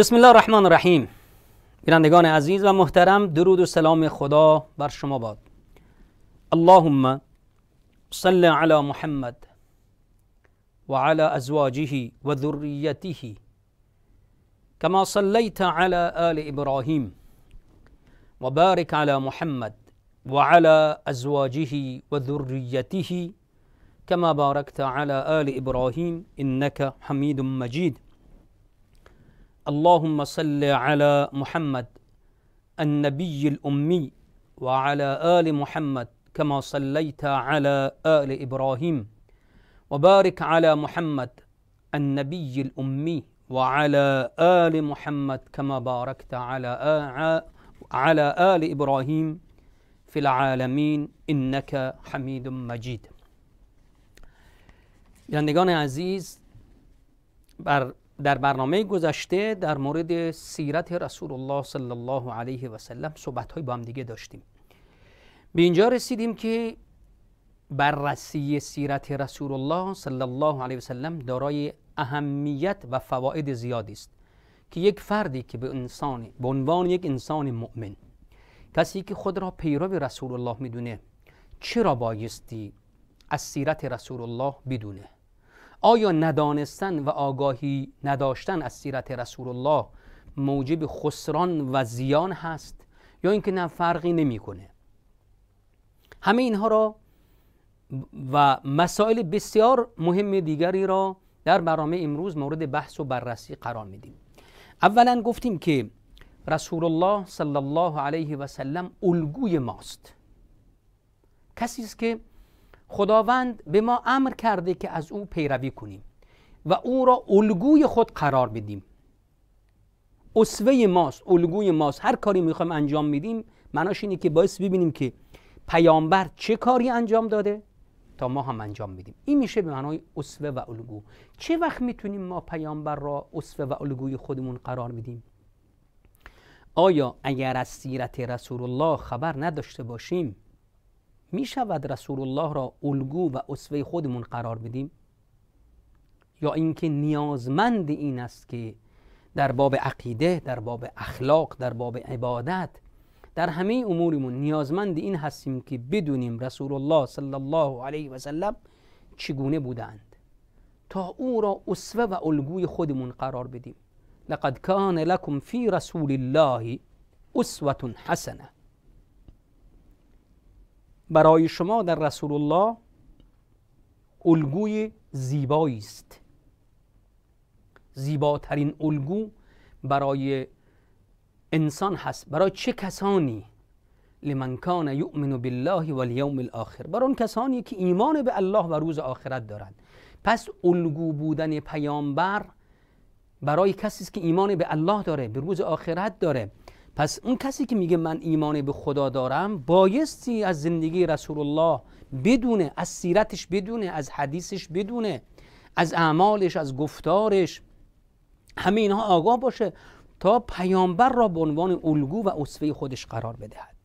بسم الله الرحمن الرحیم بینندگان عزیز و محترم درود و سلام خدا بر شما باد اللهم صل علی محمد و علی ازواجه و ذریته كما صليت على آل إبراهيم وبارك على محمد وعلى أزواجه وذريته كما باركت على آل إبراهيم إنك حميد مجيد اللهم صل على محمد النبي الأمي وعلى آل محمد كما صليت على آل إبراهيم وبارك على محمد النبي الأمي وعلى آل محمد كما باركت على على آل إبراهيم في العالمین انک حمید مجید بینندگان عزیز بر در برنامه گذشته در مورد سیرت رسول الله صلی الله علیه و سلم صحبت های با هم دیگه داشتیم به اینجا رسیدیم که بررسی سیرت رسول الله صلی الله علیه و سلم دارای اهمیت و فواید زیادی است که یک فردی که به انسان به عنوان یک انسان مؤمن کسی که خود را پیرو رسول الله میدونه چرا بایستی از سیرت رسول الله بدونه آیا ندانستن و آگاهی نداشتن از سیرت رسول الله موجب خسران و زیان هست یا اینکه نه فرقی نمیکنه همه اینها را و مسائل بسیار مهم دیگری را در برنامه امروز مورد بحث و بررسی قرار میدیم اولا گفتیم که رسول الله صلی الله علیه و سلم الگوی ماست کسی است که خداوند به ما امر کرده که از او پیروی کنیم و او را الگوی خود قرار بدیم اسوه ماست الگوی ماست هر کاری میخوایم انجام میدیم معناش اینه که باعث ببینیم که پیامبر چه کاری انجام داده تا ما هم انجام بدیم این میشه به معنای اسوه و الگو چه وقت میتونیم ما پیامبر را اسوه و الگوی خودمون قرار بدیم آیا اگر از سیرت رسول الله خبر نداشته باشیم می شود رسول الله را الگو و اسوه خودمون قرار بدیم یا اینکه نیازمند این است که در باب عقیده در باب اخلاق در باب عبادت در همه امورمون نیازمند این هستیم که بدونیم رسول الله صلی الله علیه و سلم چگونه بودند تا او را اسوه و الگوی خودمون قرار بدیم لقد کان لکم فی رسول الله اسوه حسنه برای شما در رسول الله الگوی زیبایی است زیباترین الگو برای انسان هست برای چه کسانی لمن کان یؤمن بالله والیوم الاخر برای اون کسانی که ایمان به الله و روز آخرت دارند پس الگو بودن پیامبر برای کسی است که ایمان به الله داره به روز آخرت داره پس اون کسی که میگه من ایمان به خدا دارم بایستی از زندگی رسول الله بدونه از سیرتش بدونه از حدیثش بدونه از اعمالش از گفتارش همه اینها آگاه باشه تا پیامبر را به عنوان الگو و اسوه خودش قرار بدهد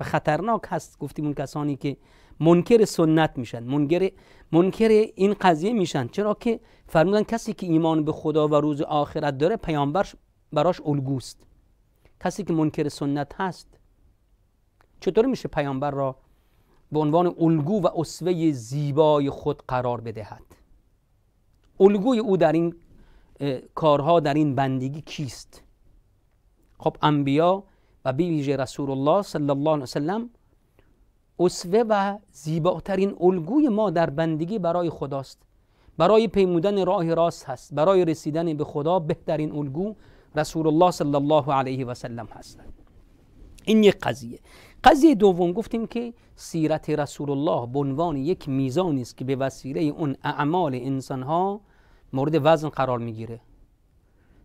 و خطرناک هست گفتیم اون کسانی که منکر سنت میشن منکر منکر این قضیه میشن چرا که فرمودن کسی که ایمان به خدا و روز آخرت داره پیامبر براش الگوست کسی که منکر سنت هست چطور میشه پیامبر را به عنوان الگو و اسوه زیبای خود قرار بدهد الگوی او در این کارها در این بندگی کیست خب انبیا و بیویژه رسول الله صلی الله علیه وسلم اسوه و زیباترین الگوی ما در بندگی برای خداست برای پیمودن راه راست هست برای رسیدن به خدا بهترین الگو رسول الله صلی الله علیه و سلم هستن این یک قضیه قضیه دوم گفتیم که سیرت رسول الله به عنوان یک میزانی است که به وسیله اون اعمال انسان ها مورد وزن قرار میگیره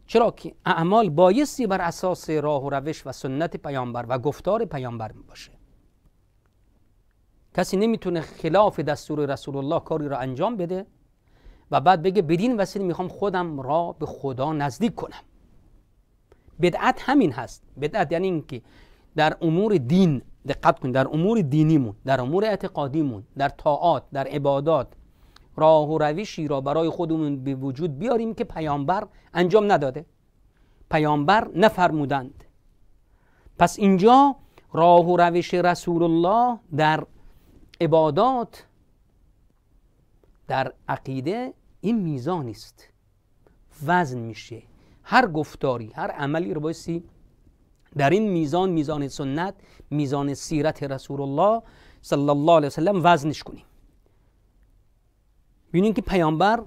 چرا که اعمال بایستی بر اساس راه و روش و سنت پیامبر و گفتار پیامبر باشه کسی نمیتونه خلاف دستور رسول الله کاری را انجام بده و بعد بگه بدین وسیله میخوام خودم را به خدا نزدیک کنم بدعت همین هست بدعت یعنی اینکه در امور دین دقت کن. در امور دینیمون در امور اعتقادیمون در طاعات در عبادات راه و روشی را برای خودمون به وجود بیاریم که پیامبر انجام نداده پیامبر نفرمودند پس اینجا راه و روش رسول الله در عبادات در عقیده این میزان است وزن میشه هر گفتاری هر عملی رو بایستی در این میزان میزان سنت میزان سیرت رسول الله صلی الله علیه وسلم وزنش کنیم بینیم که پیامبر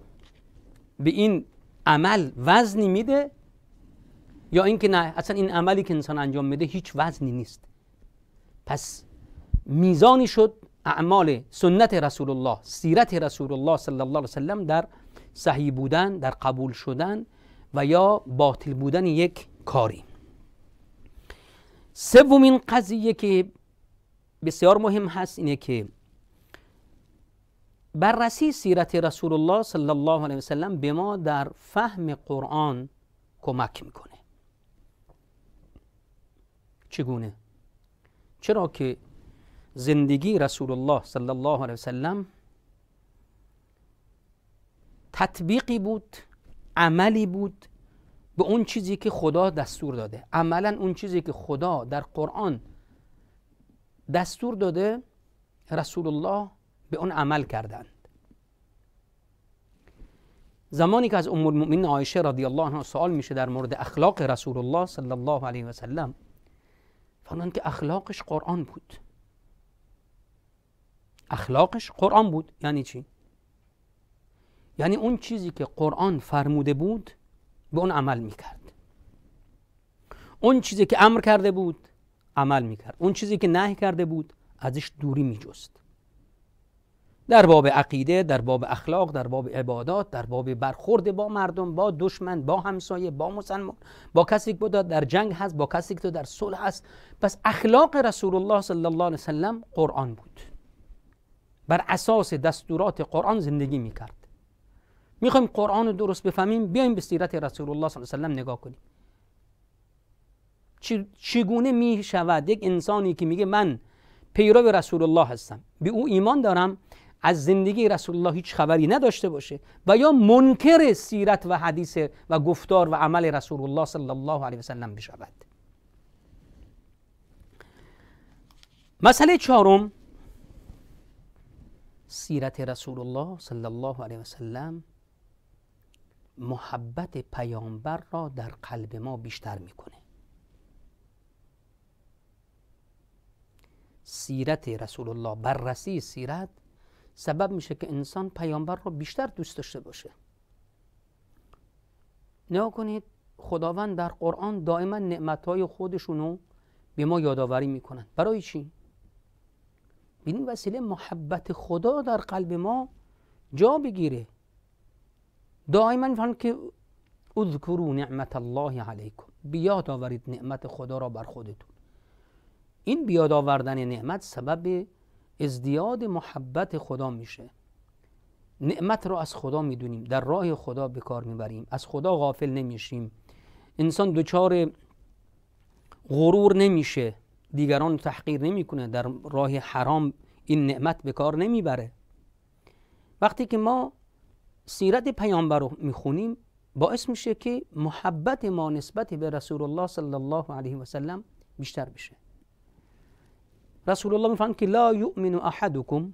به این عمل وزنی میده یا اینکه نه اصلا این عملی که انسان انجام میده هیچ وزنی نیست پس میزانی شد اعمال سنت رسول الله سیرت رسول الله صلی الله علیه وسلم در صحیح بودن در قبول شدن و یا باطل بودن یک کاری سومین قضیه که بسیار مهم هست اینه که بررسی سیرت رسول الله صلی الله علیه وسلم به ما در فهم قرآن کمک میکنه چگونه؟ چرا که زندگی رسول الله صلی الله علیه وسلم تطبیقی بود عملی بود به اون چیزی که خدا دستور داده عملا اون چیزی که خدا در قرآن دستور داده رسول الله به اون عمل کردند زمانی که از ام المؤمنین عایشه رضی الله عنها سوال میشه در مورد اخلاق رسول الله صلی الله علیه و سلم فرمودن که اخلاقش قرآن بود اخلاقش قرآن بود یعنی چی یعنی اون چیزی که قرآن فرموده بود به اون عمل میکرد اون چیزی که امر کرده بود عمل میکرد اون چیزی که نهی کرده بود ازش دوری میجست در باب عقیده در باب اخلاق در باب عبادات در باب برخورد با مردم با دشمن با همسایه با مسلمان با کسی که در جنگ هست با کسی که تو در صلح هست پس اخلاق رسول الله صلی الله علیه وسلم قرآن بود بر اساس دستورات قرآن زندگی میکرد میخوایم قرآن رو درست بفهمیم بیایم به سیرت رسول الله صلی الله علیه وسلم نگاه کنیم چگونه می شود یک انسانی که میگه من پیرو رسول الله هستم به او ایمان دارم از زندگی رسول الله هیچ خبری نداشته باشه و یا منکر سیرت و حدیث و گفتار و عمل رسول الله صلی الله علیه وسلم بشود مسئله چهارم سیرت رسول الله صلی الله علیه وسلم محبت پیامبر را در قلب ما بیشتر میکنه سیرت رسول الله بررسی سیرت سبب میشه که انسان پیامبر را بیشتر دوست داشته باشه نیا کنید خداوند در قرآن دائما نعمتهای خودشونو به ما یادآوری میکنند برای چی؟ وسیله محبت خدا در قلب ما جا بگیره دائما فهم که اذکرو نعمت الله علیکم بیاد آورید نعمت خدا را بر خودتون این بیاد آوردن نعمت سبب ازدیاد محبت خدا میشه نعمت رو از خدا میدونیم در راه خدا به کار میبریم از خدا غافل نمیشیم انسان دچار غرور نمیشه دیگران تحقیر نمیکنه در راه حرام این نعمت به کار نمیبره وقتی که ما سیرت پیامبر رو میخونیم باعث میشه که محبت ما نسبت به رسول الله صلی الله علیه و سلم بیشتر بشه رسول الله میفرمایند که لا یؤمن احدکم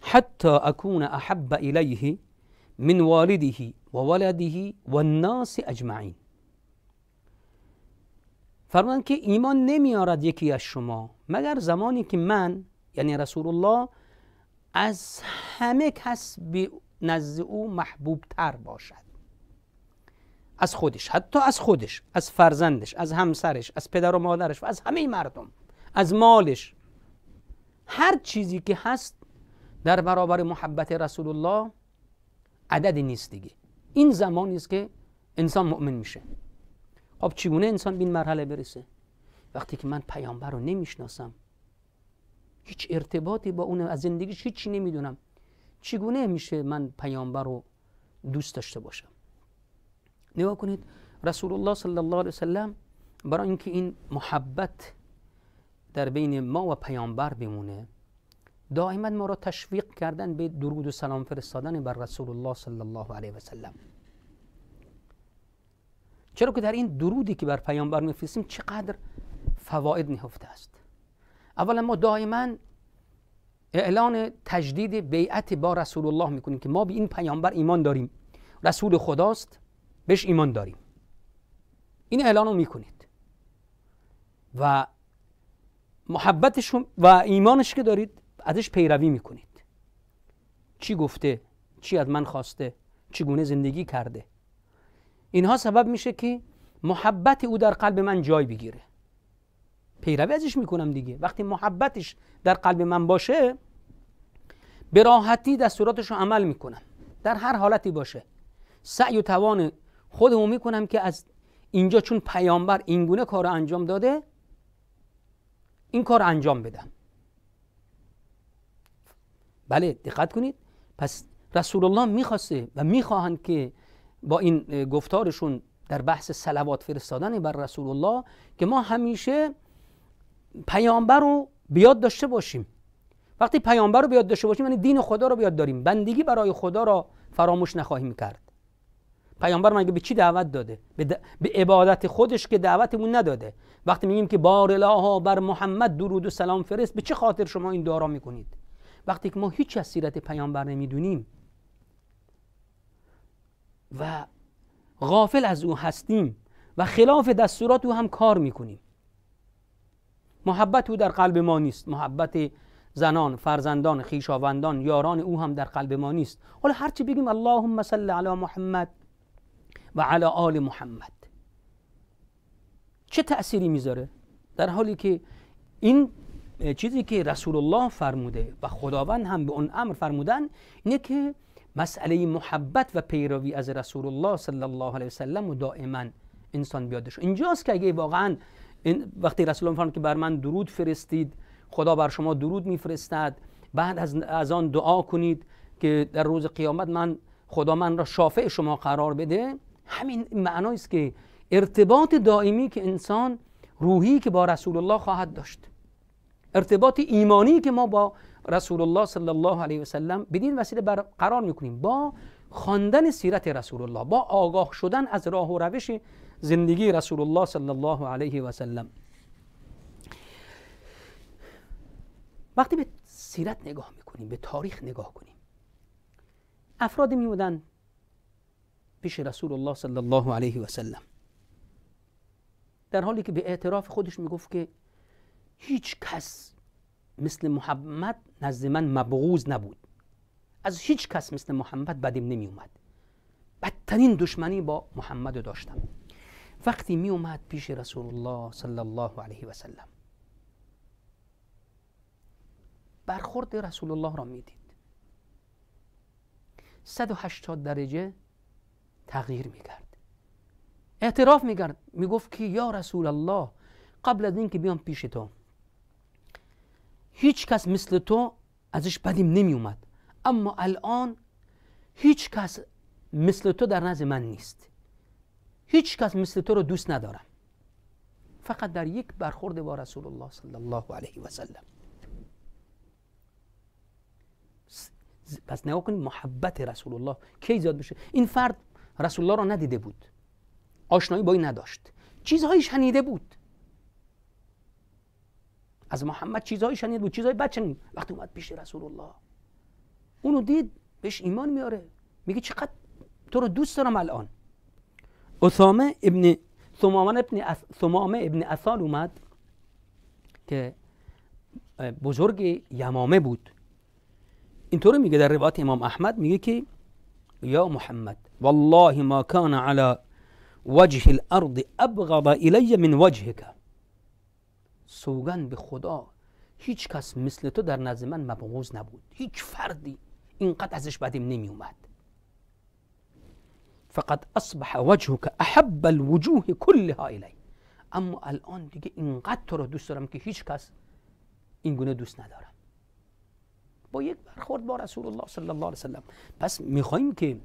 حتی اکون احب الیه من والده و ولده و الناس اجمعین فرمودند که ایمان نمیارد یکی از شما مگر زمانی که من یعنی رسول الله از همه کس به نزد او محبوب تر باشد از خودش حتی از خودش از فرزندش از همسرش از پدر و مادرش و از همه مردم از مالش هر چیزی که هست در برابر محبت رسول الله عددی نیست دیگه این زمانی است که انسان مؤمن میشه خب چگونه انسان به این مرحله برسه وقتی که من پیامبر رو نمیشناسم هیچ ارتباطی با اون از زندگیش هیچی نمیدونم چگونه میشه من پیامبر رو دوست داشته باشم نگاه کنید رسول الله صلی الله علیه وسلم برای اینکه این محبت در بین ما و پیامبر بمونه دائما ما را تشویق کردن به درود و سلام فرستادن بر رسول الله صلی الله علیه وسلم چرا که در این درودی که بر پیامبر میفرستیم چقدر فواید نهفته است اولا ما دائما اعلان تجدید بیعت با رسول الله میکنیم که ما به این پیامبر ایمان داریم رسول خداست بهش ایمان داریم این اعلان رو میکنید و محبتش و ایمانش که دارید ازش پیروی میکنید چی گفته چی از من خواسته چگونه زندگی کرده اینها سبب میشه که محبت او در قلب من جای بگیره پیروی ازش میکنم دیگه وقتی محبتش در قلب من باشه به راحتی دستوراتش رو عمل میکنم در هر حالتی باشه سعی و توان خودمو میکنم که از اینجا چون پیامبر اینگونه کار انجام داده این کار انجام بدم بله دقت کنید پس رسول الله میخواسته و میخواهند که با این گفتارشون در بحث سلوات فرستادن بر رسول الله که ما همیشه پیامبر رو بیاد داشته باشیم وقتی پیامبر رو بیاد یاد داشته باشیم یعنی دین خدا رو بیاد داریم بندگی برای خدا را فراموش نخواهیم کرد پیامبر مگه به چی دعوت داده به, د... عبادت خودش که دعوتمون نداده وقتی میگیم که بار الله بر محمد درود و سلام فرست به چه خاطر شما این دعا را میکنید وقتی که ما هیچ از سیرت پیامبر نمیدونیم و غافل از او هستیم و خلاف دستورات او هم کار میکنیم محبت او در قلب ما نیست محبت زنان فرزندان خیشاوندان یاران او هم در قلب ما نیست حالا هرچی بگیم اللهم صل علی محمد و علی آل محمد چه تأثیری میذاره در حالی که این چیزی که رسول الله فرموده و خداوند هم به اون امر فرمودن اینه که مسئله محبت و پیروی از رسول الله صلی الله علیه وسلم و دائما انسان بیادش اینجاست که اگه واقعا این وقتی رسول الله فرمود که بر من درود فرستید خدا بر شما درود میفرستد بعد از, از آن دعا کنید که در روز قیامت من خدا من را شافع شما قرار بده همین معنی است که ارتباط دائمی که انسان روحی که با رسول الله خواهد داشت ارتباط ایمانی که ما با رسول الله صلی الله علیه وسلم بدین وسیله برقرار میکنیم با خواندن سیرت رسول الله با آگاه شدن از راه و روش زندگی رسول الله صلی الله علیه وسلم وقتی به سیرت نگاه میکنیم به تاریخ نگاه کنیم افراد میمودن پیش رسول الله صلی الله علیه و سلم در حالی که به اعتراف خودش میگفت که هیچ کس مثل محمد نزد من مبغوز نبود از هیچ کس مثل محمد بدیم نمی اومد بدترین دشمنی با محمد داشتم وقتی می اومد پیش رسول الله صلی الله علیه و سلم برخورد رسول الله را میدید 180 درجه تغییر میکرد اعتراف میکرد میگفت که یا رسول الله قبل از اینکه بیام پیش تو هیچ کس مثل تو ازش بدیم نمی اومد اما الان هیچ کس مثل تو در نزد من نیست هیچ کس مثل تو رو دوست ندارم فقط در یک برخورد با رسول الله صلی الله علیه و سلم پس نگاه کنید محبت رسول الله کی زیاد میشه این فرد رسول الله را ندیده بود آشنایی با این نداشت چیزهایی شنیده بود از محمد چیزهایی شنیده بود چیزهای بد شنید وقتی اومد پیش رسول الله اونو دید بهش ایمان میاره میگه چقدر تو رو دوست دارم الان اسامه ابن ثمامه ابن ثمامه ابن اومد که بزرگ یمامه بود اینطور میگه در روایت امام احمد میگه که یا محمد والله ما کان علی وجه الارض ابغض الی من وجهک سوگن به خدا هیچ کس مثل تو در نزد من مبغوض نبود هیچ فردی اینقدر ازش بدیم نمیومد اومد فقط اصبح وجهک احب الوجوه کلها الی اما الان دیگه اینقدر تو رو دوست دارم که هیچ کس این گونه دوست ندارم با یک برخورد با رسول الله صلی الله علیه وسلم پس میخواییم که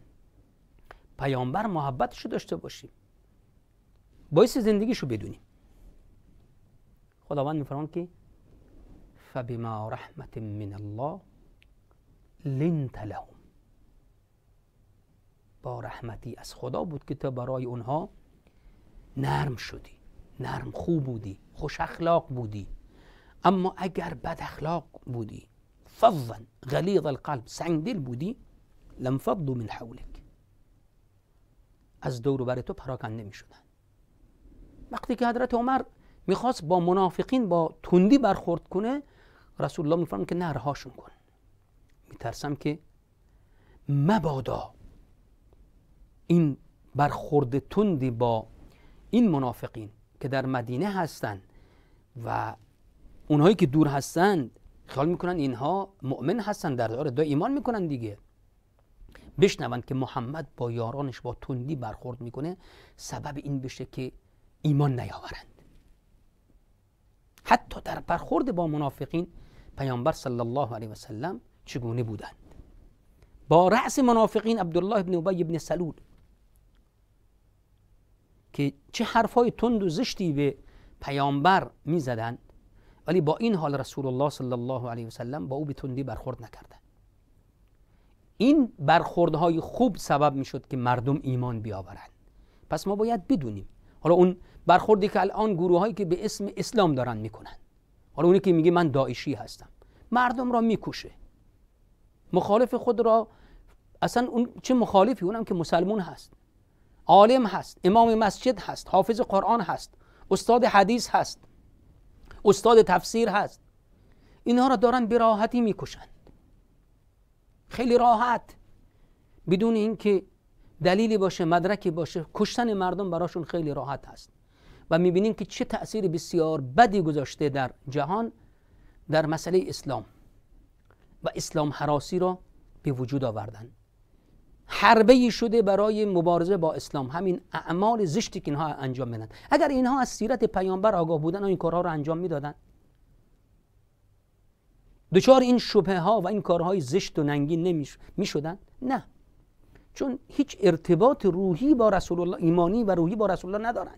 پیامبر محبتشو داشته باشیم باعث زندگیشو بدونیم خداوند میفرمان که فبما رحمت من الله لنت لهم با رحمتی از خدا بود که تا برای اونها نرم شدی نرم خوب بودی خوش اخلاق بودی اما اگر بد اخلاق بودی فظا غلیظ القلب سنگ دل بودی فض من حولک از دور بر تو پراکنده نمی شدن وقتی که حضرت عمر میخواست با منافقین با تندی برخورد کنه رسول الله میفرمود که نرهاشون کن میترسم که مبادا این برخورد تندی با این منافقین که در مدینه هستند و اونهایی که دور هستند خیال میکنن اینها مؤمن هستن در آره دو ایمان میکنن دیگه بشنوند که محمد با یارانش با تندی برخورد میکنه سبب این بشه که ایمان نیاورند حتی در برخورد با منافقین پیامبر صلی الله علیه وسلم چگونه بودند با رأس منافقین عبدالله ابن ابی ابن سلول که چه حرفای تند و زشتی به پیامبر میزدند ولی با این حال رسول الله صلی الله علیه وسلم با او به تندی برخورد نکرده این برخوردهای خوب سبب شد که مردم ایمان بیاورند پس ما باید بدونیم حالا اون برخوردی که الان گروه هایی که به اسم اسلام دارن میکنن حالا اونی که میگه من داعشی هستم مردم را میکشه مخالف خود را اصلا اون چه مخالفی اونم که مسلمون هست عالم هست امام مسجد هست حافظ قرآن هست استاد حدیث هست استاد تفسیر هست اینها را دارن به راحتی میکشند خیلی راحت بدون اینکه دلیلی باشه مدرکی باشه کشتن مردم براشون خیلی راحت هست و میبینیم که چه تأثیر بسیار بدی گذاشته در جهان در مسئله اسلام و اسلام حراسی را به وجود آوردن حربه شده برای مبارزه با اسلام همین اعمال زشتی که اینها انجام میدن اگر اینها از سیرت پیامبر آگاه بودن و این کارها رو انجام میدادن دچار این شبه ها و این کارهای زشت و ننگین نمیشدن؟ نه چون هیچ ارتباط روحی با رسول الله ایمانی و روحی با رسول الله ندارن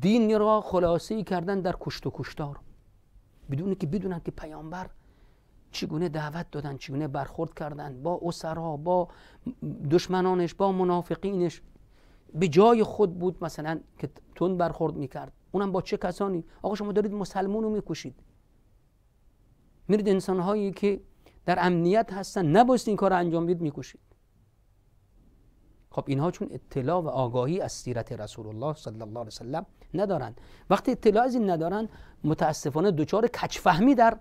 دین را خلاصه کردن در کشت و کشتار بدون که بدونن که پیامبر چگونه دعوت دادن چگونه برخورد کردن با اسرا با دشمنانش با منافقینش به جای خود بود مثلا که تون برخورد میکرد اونم با چه کسانی آقا شما دارید مسلمون رو میکشید میرید انسانهایی که در امنیت هستن نباید این کار رو انجام بید میکشید خب اینها چون اطلاع و آگاهی از سیرت رسول الله صلی الله علیه وسلم ندارن وقتی اطلاع از این ندارن متاسفانه دچار کچفهمی در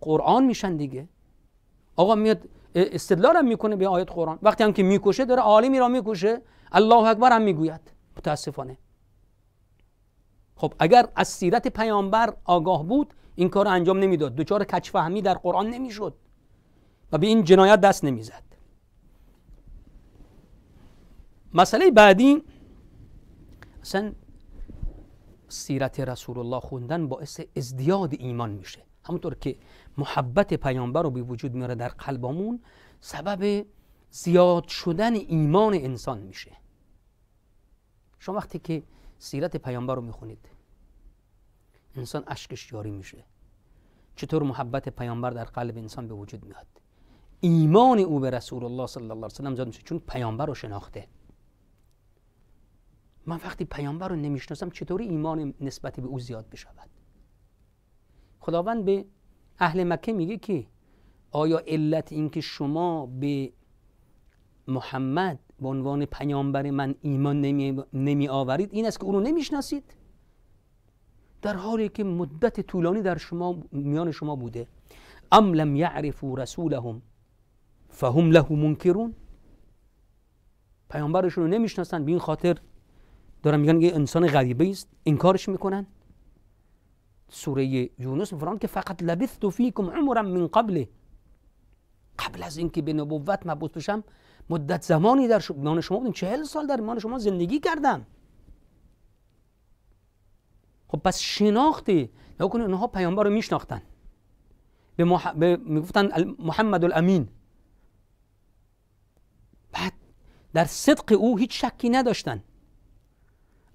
قرآن میشن دیگه آقا میاد هم میکنه به آیت قرآن وقتی هم که میکشه داره عالمی را میکشه الله اکبر هم میگوید متاسفانه خب اگر از سیرت پیامبر آگاه بود این کار انجام نمیداد دچار کچفهمی در قرآن نمیشد و به این جنایت دست نمیزد مسئله بعدی اصلا سیرت رسول الله خوندن باعث ازدیاد ایمان میشه همونطور که محبت پیامبر رو به وجود میاره در قلبمون، سبب زیاد شدن ایمان انسان میشه شما وقتی که سیرت پیامبر رو میخونید انسان اشکش جاری میشه چطور محبت پیامبر در قلب انسان به وجود میاد ایمان او به رسول الله صلی الله علیه وسلم زیاد میشه چون پیامبر رو شناخته من وقتی پیامبر رو نمیشناسم چطوری ایمان نسبت به او زیاد بشود خداوند به اهل مکه میگه که آیا علت اینکه شما به محمد به عنوان پیامبر من ایمان نمی, آورید این است که او رو نمیشناسید در حالی که مدت طولانی در شما میان شما بوده ام لم یعرفوا رسولهم فهم له منکرون پیامبرشون رو نمیشناسن به این خاطر دارن میگن یه انسان غریبه است انکارش میکنن سوره یونس میفرمان که فقط لبثت فیکم عمرم من قبل قبل از اینکه به نبوت مبعوث بشم مدت زمانی در میان شما بودیم چهل سال در مان شما زندگی کردم خب پس شناخته یا کنه اونها پیامبر رو میشناختن به, مح... میگفتن محمد الامین بعد در صدق او هیچ شکی نداشتن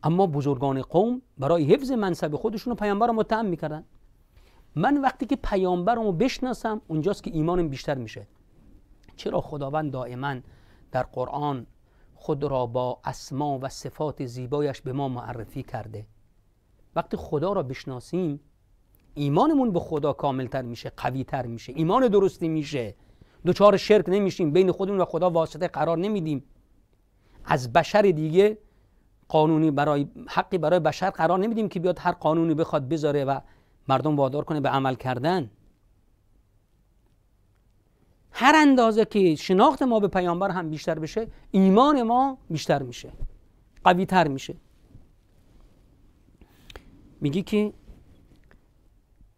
اما بزرگان قوم برای حفظ منصب خودشون رو پیامبر رو متهم میکردن من وقتی که پیامبرمو رو بشناسم اونجاست که ایمانم بیشتر میشه چرا خداوند دائما در قرآن خود را با اسما و صفات زیبایش به ما معرفی کرده وقتی خدا را بشناسیم ایمانمون به خدا کاملتر میشه قویتر میشه ایمان درستی میشه دوچار شرک نمیشیم بین خودمون و خدا واسطه قرار نمیدیم از بشر دیگه قانونی برای حقی برای بشر قرار نمیدیم که بیاد هر قانونی بخواد بذاره و مردم وادار کنه به عمل کردن هر اندازه که شناخت ما به پیامبر هم بیشتر بشه ایمان ما بیشتر میشه قوی تر میشه میگی که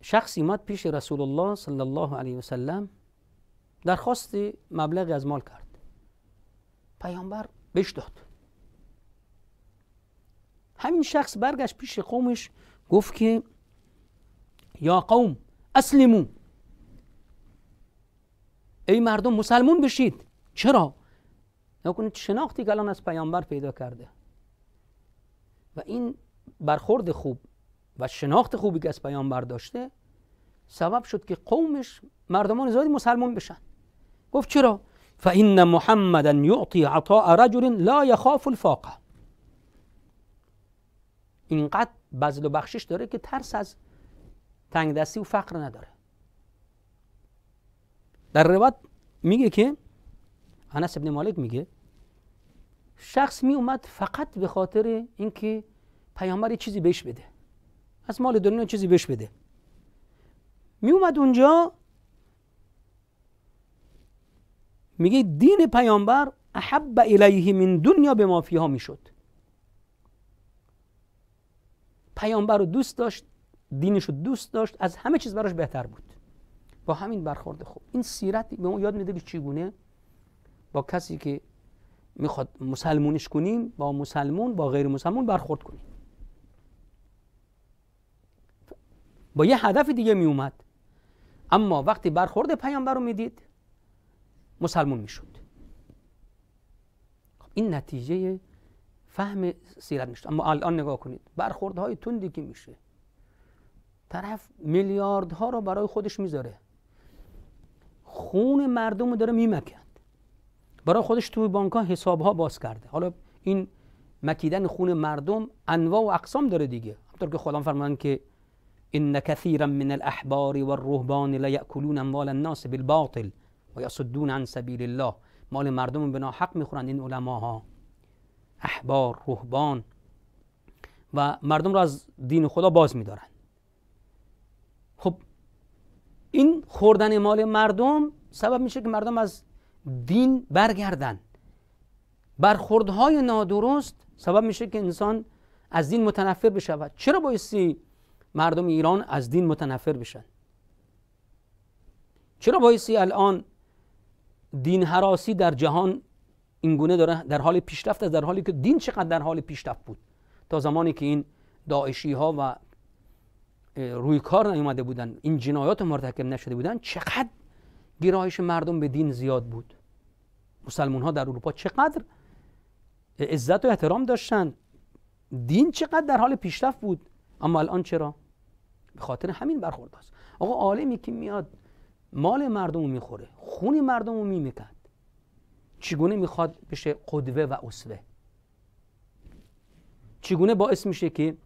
شخصی مد پیش رسول الله صلی الله علیه وسلم درخواست مبلغی از مال کرد پیامبر بهش داد همین شخص برگشت پیش قومش گفت که یا قوم اسلمو ای مردم مسلمون بشید چرا؟ نکنید شناختی که الان از پیامبر پیدا کرده و این برخورد خوب و شناخت خوبی که از پیامبر داشته سبب شد که قومش مردمان زیادی مسلمان بشن گفت چرا؟ فإن محمدا يُعْطِي عطاء رجل لا يَخَافُ الفاقه اینقدر بذل و بخشش داره که ترس از تنگ دستی و فقر نداره در روایت میگه که انس ابن مالک میگه شخص می اومد فقط به خاطر اینکه پیامبر چیزی بهش بده از مال دنیا چیزی بهش بده می اومد اونجا میگه دین پیامبر احب الیه من دنیا به ما فیها میشد پیامبر رو دوست داشت دینش رو دوست داشت از همه چیز براش بهتر بود با همین برخورد خوب این سیرت به ما یاد میده که چگونه با کسی که میخواد مسلمونش کنیم با مسلمون با غیر مسلمون برخورد کنیم با یه هدف دیگه می اومد اما وقتی برخورد پیامبر رو میدید مسلمون میشد خب، این نتیجه فهم سیرت میشه اما الان نگاه کنید برخوردهای تندی که میشه طرف میلیاردها رو برای خودش میذاره خون مردم رو داره میمکند برای خودش توی بانک ها حساب ها باز کرده حالا این مکیدن خون مردم انواع و اقسام داره دیگه همطور که خدا فرمان که ان كثيرا من الاحبار والرهبان لا ياكلون اموال الناس بالباطل و یصدون عن سبیل الله مال مردم به ناحق میخورند این علماها احبار روحبان و مردم را از دین خدا باز میدارن خب این خوردن مال مردم سبب میشه که مردم از دین برگردن برخوردهای نادرست سبب میشه که انسان از دین متنفر بشود چرا بایستی مردم ایران از دین متنفر بشن چرا بایستی الان دین حراسی در جهان این گونه داره در حال پیشرفت است در حالی که دین چقدر در حال پیشرفت بود تا زمانی که این داعشی ها و روی کار نیومده بودن این جنایات مرتکب نشده بودن چقدر گرایش مردم به دین زیاد بود مسلمان ها در اروپا چقدر عزت و احترام داشتن دین چقدر در حال پیشرفت بود اما الان چرا به خاطر همین برخورد است آقا عالمی که میاد مال مردم رو میخوره خون مردم رو میمکن چگونه میخواد بشه قدوه و اسوه چگونه باعث میشه که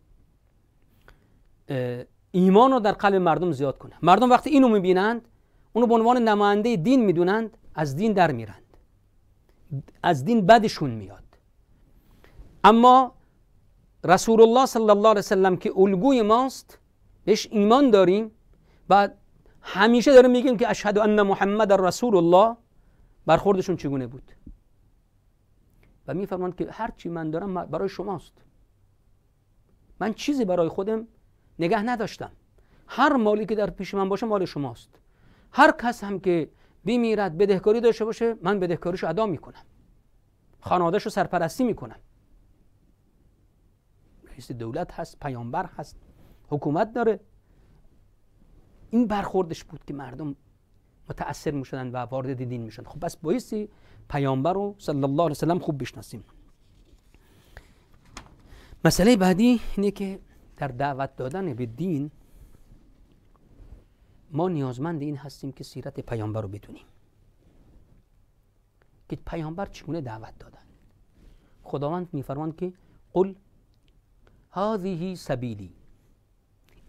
ایمان رو در قلب مردم زیاد کنه مردم وقتی اینو میبینند اونو به عنوان نماینده دین میدونند از دین در میرند از دین بدشون میاد اما رسول الله صلی الله علیه وسلم که الگوی ماست بهش ایمان داریم و همیشه داریم میگیم که اشهد ان محمد رسول الله برخوردشون چگونه بود و میفرماند که هر چی من دارم برای شماست من چیزی برای خودم نگه نداشتم هر مالی که در پیش من باشه مال شماست هر کس هم که بیمیرد بدهکاری داشته باشه من بدهکاریشو ادا میکنم خانوادهشو سرپرستی میکنم رئیس دولت هست پیامبر هست حکومت داره این برخوردش بود که مردم متاثر میشدن و وارد دین میشن. خب پس بایستی پیامبر رو صلی الله علیه وسلم خوب بشناسیم مسئله بعدی اینه که در دعوت دادن به دین ما نیازمند این هستیم که سیرت پیامبر رو بدونیم که پیامبر چگونه دعوت دادن خداوند میفرماند که قل هذه سبیلی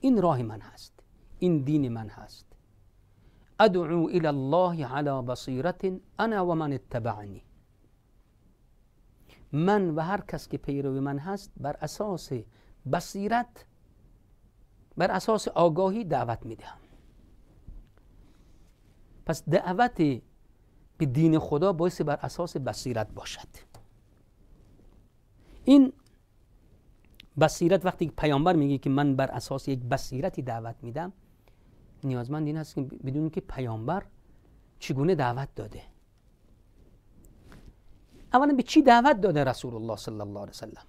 این راه من هست این دین من هست ادعو الی الله علی بصیرت انا ومن من من و هر کس که پیروی من هست بر اساس بصیرت بر اساس آگاهی دعوت میدهم پس دعوت به دین خدا باید بر اساس بصیرت باشد این بصیرت وقتی پیامبر میگه که من بر اساس یک بصیرتی دعوت میدم نیازمند این هست که بدونیم که پیامبر چگونه دعوت داده اولا به چی دعوت داده رسول الله صلی الله علیه وسلم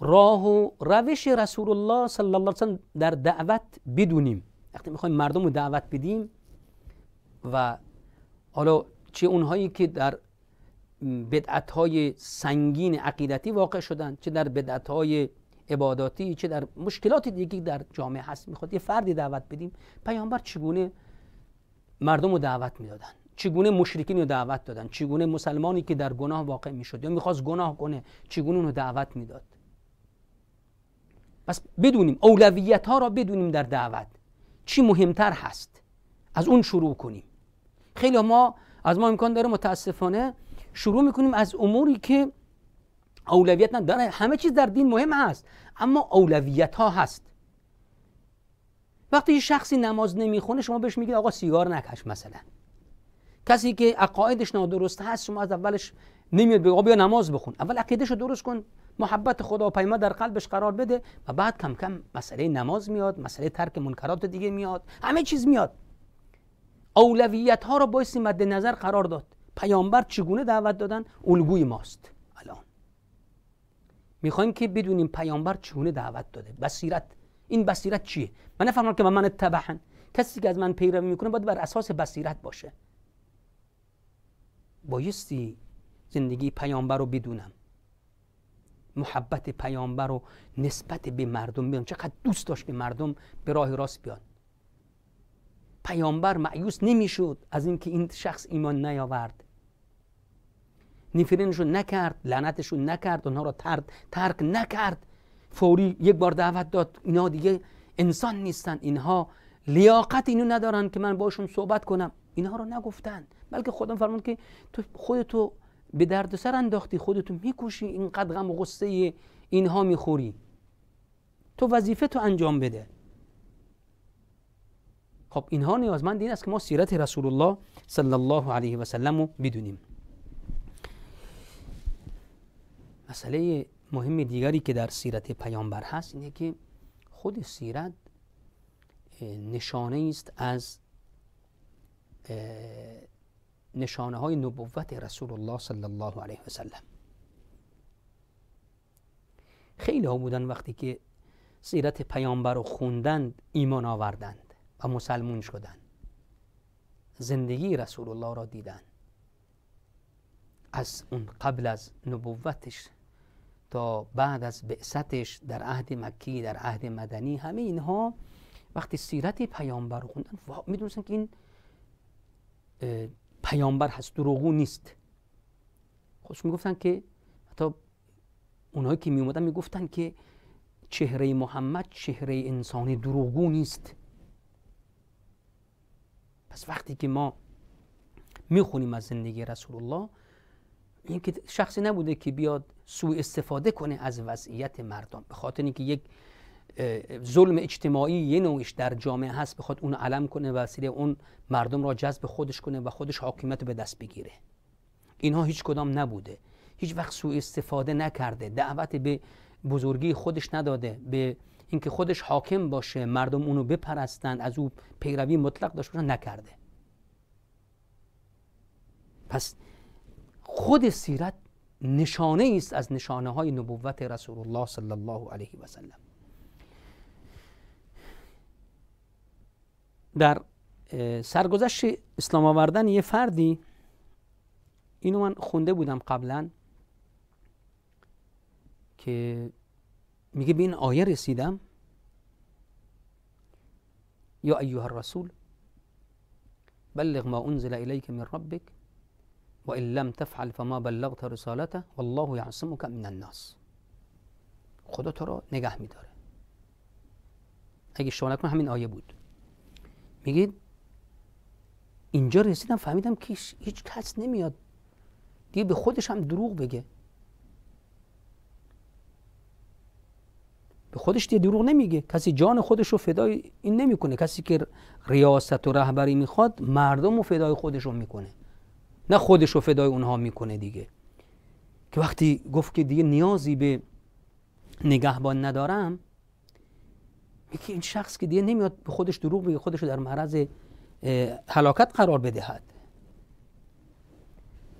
راه و روش رسول الله صلی الله علیه وسلم در دعوت بدونیم وقتی میخوایم مردم رو دعوت بدیم و حالا چه اونهایی که در بدعت های سنگین عقیدتی واقع شدن چه در بدعت عباداتی چه در مشکلات دیگه در جامعه هست میخواد یه فردی دعوت بدیم پیامبر چگونه مردم رو دعوت میدادن چگونه مشرکین رو دعوت دادن چگونه مسلمانی که در گناه واقع میشد یا میخواست گناه کنه چگونه اون رو دعوت میداد پس بدونیم اولویت ها را بدونیم در دعوت چی مهمتر هست از اون شروع کنیم خیلی ما از ما امکان داره متاسفانه شروع میکنیم از اموری که اولویت نداره همه چیز در دین مهم هست اما اولویت ها هست وقتی شخصی نماز نمیخونه شما بهش میگید آقا سیگار نکش مثلا کسی که عقایدش نادرست هست شما از اولش نمیاد بگه بیا نماز بخون اول رو درست کن محبت خدا و پیما در قلبش قرار بده و بعد کم کم مسئله نماز میاد مسئله ترک منکرات دیگه میاد همه چیز میاد اولویت ها رو بایستی مد نظر قرار داد پیامبر چگونه دعوت دادن الگوی ماست میخوایم که بدونیم پیامبر چونه دعوت داده بصیرت این بصیرت چیه من نفهمم که من من تبعن کسی که از من پیروی میکنه باید بر اساس بصیرت باشه بایستی زندگی پیامبر رو بدونم محبت پیامبر رو نسبت به مردم بیان چقدر دوست داشت که مردم به راه راست بیان پیامبر معیوس نمیشد از اینکه این شخص ایمان نیاورد نفرینشون نکرد لعنتشون نکرد اونها رو ترد ترک نکرد فوری یک بار دعوت داد اینا دیگه انسان نیستن اینها لیاقت اینو ندارن که من باشون صحبت کنم اینها رو نگفتن بلکه خودم فرمود که تو خودتو به سر انداختی خودتو میکوشی اینقدر غم و غصه اینها میخوری تو وظیفه تو انجام بده خب اینها نیازمند این است که ما سیرت رسول الله صلی الله علیه و سلم رو بدونیم مسئله مهم دیگری که در سیرت پیامبر هست اینه که خود سیرت نشانه است از نشانه های نبوت رسول الله صلی الله علیه و سلم خیلی ها بودن وقتی که سیرت پیامبر رو خوندند ایمان آوردند و مسلمون شدند زندگی رسول الله را دیدند از اون قبل از نبوتش تا بعد از بعثتش در عهد مکی در عهد مدنی همه اینها وقتی سیرت پیامبر رو خوندن میدونستن که این پیامبر هست دروغو نیست می میگفتن که حتی اونایی که می میگفتن که چهره محمد چهره انسانی دروغو نیست پس وقتی که ما میخونیم از زندگی رسول الله این که شخصی نبوده که بیاد سوء استفاده کنه از وضعیت مردم به خاطر اینکه یک ظلم اجتماعی یه نوعش در جامعه هست بخواد اون علم کنه و وسیله اون مردم را جذب خودش کنه و خودش حاکمیت رو به دست بگیره اینها هیچ کدام نبوده هیچ وقت سوء استفاده نکرده دعوت به بزرگی خودش نداده به اینکه خودش حاکم باشه مردم اونو بپرستند از او پیروی مطلق داشته باشن نکرده پس خود سیرت نشانه است از نشانه های نبوت رسول الله صلی الله علیه و سلم در سرگذشت اسلام آوردن یه فردی اینو من خونده بودم قبلا که میگه به این آیه رسیدم یا ایها الرسول بلغ ما انزل الیک من ربک وإن لم تفعل فما بلغت رسالته والله يعصمك من الناس خدا تو رو نگه میداره اگه شما نکنه همین آیه بود میگید اینجا رسیدم فهمیدم که هیچ کس نمیاد دیگه به خودش هم دروغ بگه به خودش دیگه دروغ نمیگه کسی جان خودش رو فدای این نمیکنه کسی که ریاست و رهبری میخواد مردم رو فدای خودش رو میکنه نه خودش رو فدای اونها میکنه دیگه که وقتی گفت که دیگه نیازی به نگهبان ندارم میگه این شخص که دیگه نمیاد به خودش دروغ بگه خودش رو در معرض هلاکت قرار بدهد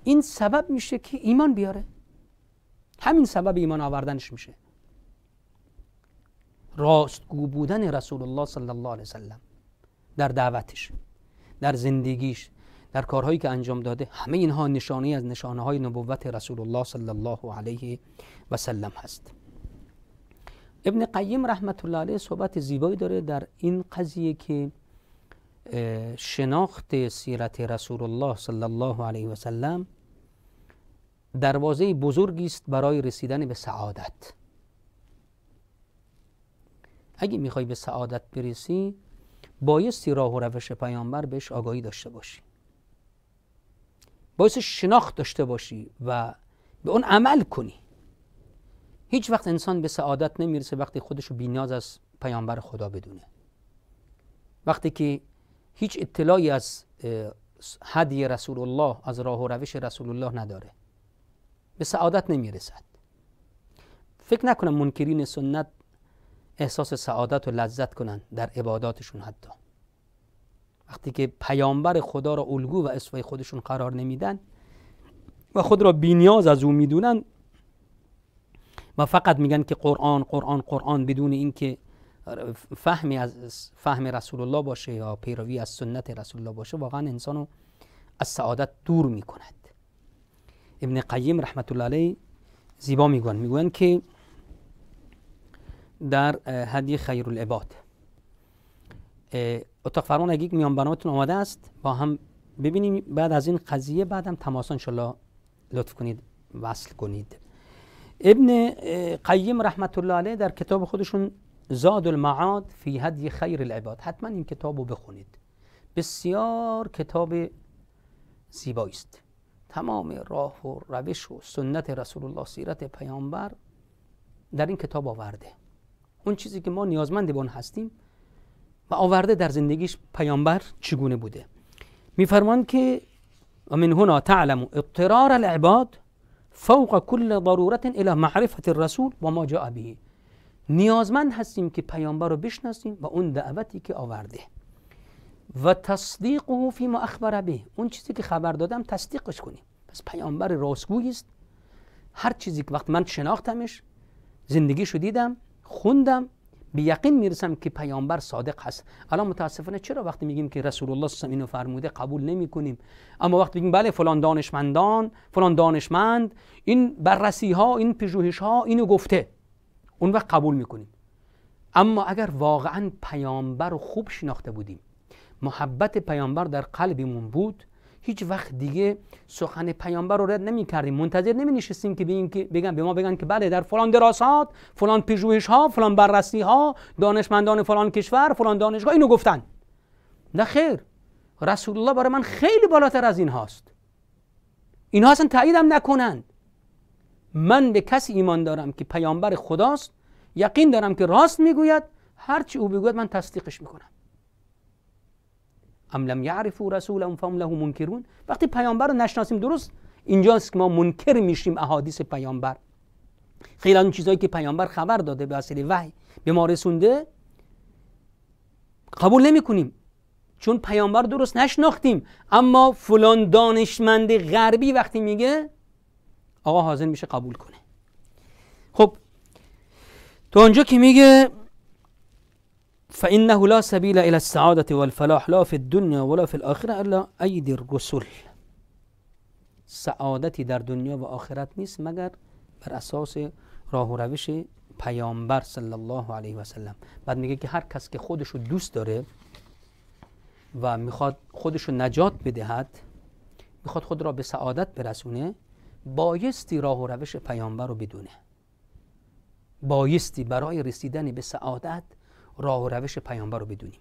این سبب میشه که ایمان بیاره همین سبب ایمان آوردنش میشه راستگو بودن رسول الله صلی الله علیه وسلم در دعوتش در زندگیش در کارهایی که انجام داده همه اینها نشانه از نشانه های نبوت رسول الله صلی الله علیه و سلم هست ابن قیم رحمت الله علیه صحبت زیبایی داره در این قضیه که شناخت سیرت رسول الله صلی الله علیه و سلم دروازه بزرگی است برای رسیدن به سعادت اگه میخوای به سعادت برسی بایستی راه و روش پیامبر بهش آگاهی داشته باشی باعث شناخت داشته باشی و به اون عمل کنی هیچ وقت انسان به سعادت نمیرسه وقتی خودشو رو بینیاز از پیامبر خدا بدونه وقتی که هیچ اطلاعی از هدی رسول الله از راه و روش رسول الله نداره به سعادت نمیرسد فکر نکنم منکرین سنت احساس سعادت و لذت کنند در عباداتشون حتی وقتی که پیامبر خدا را الگو و اسوه خودشون قرار نمیدن و خود را بینیاز از او میدونن و فقط میگن که قرآن قرآن قرآن بدون اینکه فهمی از فهم رسول الله باشه یا پیروی از سنت رسول الله باشه واقعا انسانو از سعادت دور میکند ابن قیم رحمت الله علیه زیبا میگن میگن که در هدی خیر العباد اتاق فرمان اگه میان بناتون آماده است با هم ببینیم بعد از این قضیه بعدم تماس انشالله لطف کنید وصل کنید ابن قیم رحمت الله علیه در کتاب خودشون زاد المعاد فی هدی خیر العباد حتما این کتاب رو بخونید بسیار کتاب زیبایی است تمام راه و روش و سنت رسول الله سیرت پیامبر در این کتاب آورده اون چیزی که ما نیازمند به اون هستیم و آورده در زندگیش پیامبر چگونه بوده میفرمان که و من هنا تعلم اضطرار العباد فوق کل ضرورت الى معرفت الرسول و ما جاء به نیازمند هستیم که پیامبر رو بشناسیم و اون دعوتی که آورده و تصدیقه ما اخبر به اون چیزی که خبر دادم تصدیقش کنیم پس پیامبر راستگویی است هر چیزی که وقت من شناختمش زندگی دیدم خوندم به یقین میرسم که پیامبر صادق هست الان متاسفانه چرا وقتی میگیم که رسول الله صلی اینو فرموده قبول نمی کنیم اما وقتی میگیم بله فلان دانشمندان فلان دانشمند این بررسی ها این پژوهش ها اینو گفته اون وقت قبول میکنیم اما اگر واقعا پیامبر رو خوب شناخته بودیم محبت پیامبر در قلبمون بود هیچ وقت دیگه سخن پیامبر رو رد نمی کردیم منتظر نمی که بگیم که بگن به ما بگن که بله در فلان دراسات فلان پژوهش ها فلان بررسی ها دانشمندان فلان کشور فلان دانشگاه اینو گفتن نه خیر رسول الله برای من خیلی بالاتر از این هاست اینها اصلا تاییدم نکنند من به کسی ایمان دارم که پیامبر خداست یقین دارم که راست میگوید هرچی او بگوید من تصدیقش میکنم ام لم یعرفوا رسولهم فهم له منکرون وقتی پیامبر رو نشناسیم درست اینجاست که ما منکر میشیم احادیث پیامبر خیلی اون چیزهایی که پیامبر خبر داده به اصل وحی به ما رسونده قبول نمی کنیم چون پیامبر درست نشناختیم اما فلان دانشمند غربی وقتی میگه آقا حاضر میشه قبول کنه خب تا اونجا که میگه فإنه لا سبيل إلى السعادة والفلاح لا في الدنيا ولا في الآخرة إلا أيدي الرسل سعادتی در دنیا و آخرت نیست مگر بر اساس راه و روش پیامبر صلی الله علیه و سلم بعد میگه که هر کس که خودش دوست داره و میخواد خودش رو نجات بدهد میخواد خود را به سعادت برسونه بایستی راه و روش پیامبر رو بدونه بایستی برای رسیدن به سعادت راه و روش پیامبر رو بدونیم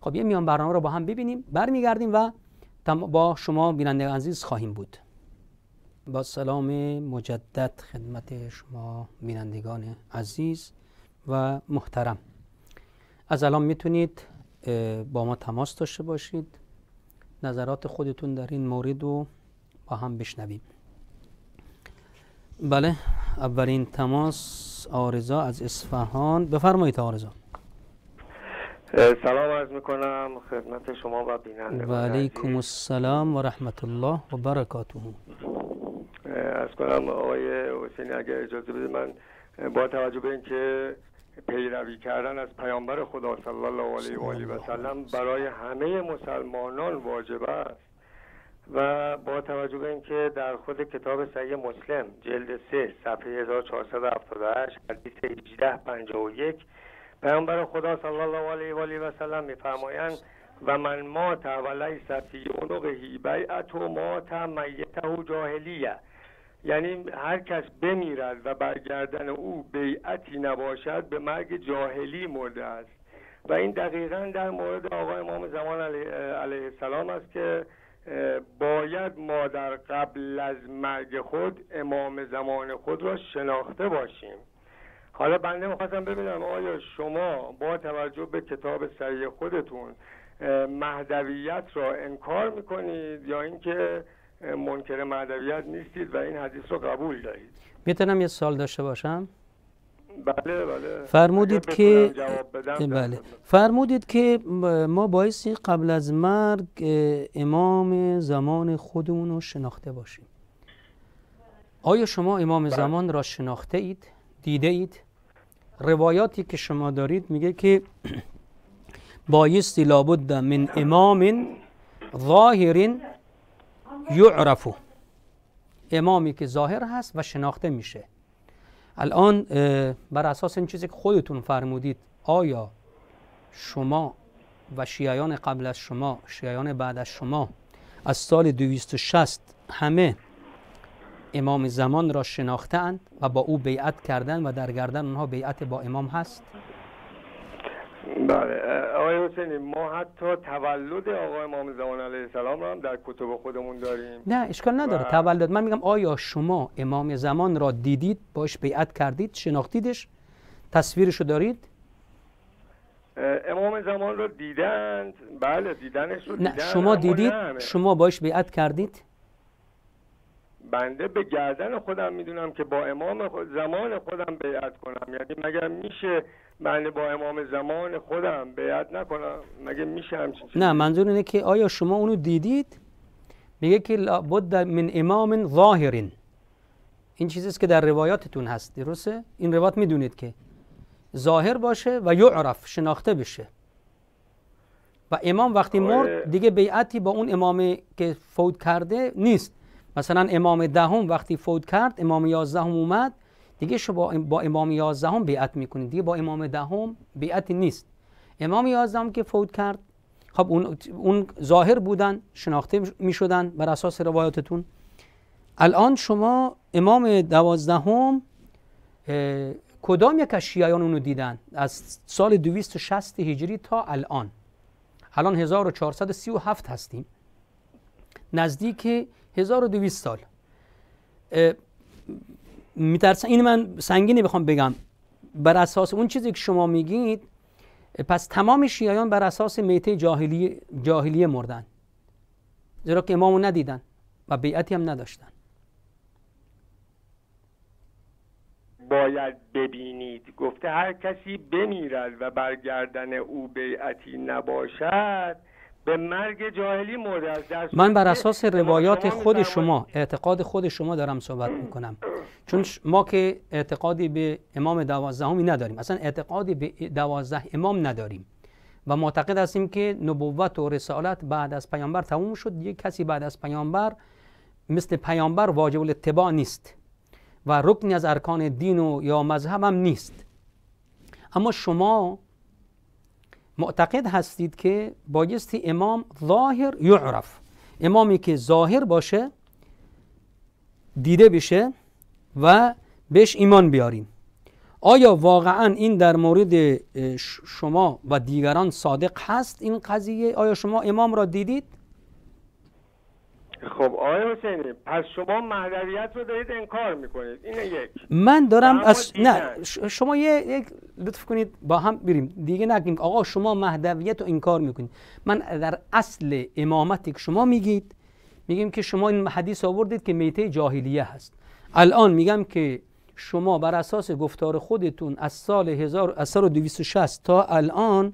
خب یه میان برنامه رو با هم ببینیم برمیگردیم و با شما بیننده عزیز خواهیم بود با سلام مجدد خدمت شما بینندگان عزیز و محترم از الان میتونید با ما تماس داشته باشید نظرات خودتون در این مورد رو با هم بشنویم بله اولین تماس آرزا از اصفهان بفرمایید آرزا سلام عرض میکنم خدمت شما و بیننده و علیکم السلام و رحمت الله و برکاته از کنم آقای حسینی اگر اجازه بده من با توجه به اینکه پیروی کردن از پیامبر خدا صلی الله علیه و و سلم برای همه مسلمانان واجب است و با توجه به اینکه در خود کتاب سعی مسلم جلد 3 صفحه 1478 حدیث 1851 پیامبر خدا صلی الله علیه و آله و سلم میفرمایند و من مات ولی صفی عنقه بیعت و مات میته جاهلیه یعنی هر کس بمیرد و برگردن او بیعتی نباشد به مرگ جاهلی مرده است و این دقیقا در مورد آقای امام زمان علیه السلام است که باید ما در قبل از مرگ خود امام زمان خود را شناخته باشیم حالا بنده میخواستم ببینم آیا شما با توجه به کتاب سری خودتون مهدویت را انکار میکنید یا اینکه منکر مهدویت نیستید و این حدیث را قبول دارید میتونم یه سال داشته باشم بله، بله. فرمودید که بله. بله فرمودید که ما بایستی قبل از مرگ امام زمان خودمون رو شناخته باشیم آیا شما امام زمان را شناخته اید دیده اید روایاتی که شما دارید میگه که بایستی لابد من امام ظاهر یعرفو امامی که ظاهر هست و شناخته میشه الان بر اساس این چیزی که خودتون فرمودید آیا شما و شیعیان قبل از شما شیعیان بعد از شما از سال 260 همه امام زمان را اند و با او بیعت کردن و در گردن اونها بیعت با امام هست؟ بله حسینی ما حتی تولد بله. آقای امام زمان علیه السلام را هم در کتب خودمون داریم نه اشکال نداره و... تولد من میگم آیا شما امام زمان را دیدید باش بیعت کردید شناختیدش تصویرش رو دارید امام زمان را دیدند بله دیدنش رو دیدند نه شما دیدید نه. شما باش بیعت کردید بنده به گردن خودم میدونم که با امام زمان خودم بیعت کنم یعنی مگر میشه من بله، با امام زمان خودم بیعت نکنم مگه میشه همچین نه منظور اینه که آیا شما اونو دیدید میگه که لابد من امام ظاهرین این چیزیست که در روایاتتون هست درسته این روایت میدونید که ظاهر باشه و یعرف شناخته بشه و امام وقتی مرد دیگه بیعتی با اون امامی که فوت کرده نیست مثلا امام دهم وقتی فوت کرد امام یازدهم اومد دیگه شما با امام یازدهم بیعت میکنید دیگه با امام دهم بیعت نیست امام یازدهم که فوت کرد خب اون, اون ظاهر بودن شناخته میشدن بر اساس روایاتتون الان شما امام دوازدهم کدام یک از شیعیان اونو دیدن از سال 260 هجری تا الان الان 1437 هستیم نزدیک 1200 سال میترسم این من سنگینی بخوام بگم بر اساس اون چیزی که شما میگید پس تمام شیعیان بر اساس میته جاهلی جاهلیه مردن زیرا که امامو ندیدن و بیعتی هم نداشتن باید ببینید گفته هر کسی بمیرد و برگردن او بیعتی نباشد مرگ جاهلی من بر اساس روایات خود شما اعتقاد خود شما دارم صحبت میکنم چون ما که اعتقادی به امام دوازدهمی نداریم اصلا اعتقادی به دوازده امام نداریم و معتقد هستیم که نبوت و رسالت بعد از پیامبر تموم شد یک کسی بعد از پیامبر مثل پیامبر واجب الاتباع نیست و رکنی از ارکان دین و یا مذهب هم نیست اما شما معتقد هستید که بایستی امام ظاهر یعرف امامی که ظاهر باشه دیده بشه و بهش ایمان بیاریم آیا واقعا این در مورد شما و دیگران صادق هست این قضیه آیا شما امام را دیدید خب آقای حسینی پس شما مهدویت رو دارید انکار میکنید اینه یک من دارم از نه شما یه یک لطف کنید با هم بریم دیگه نگیم آقا شما مهدویت رو انکار میکنید من در اصل امامتی که شما میگید میگیم که شما این حدیث آوردید که میته جاهلیه هست الان میگم که شما بر اساس گفتار خودتون از سال 1260 تا الان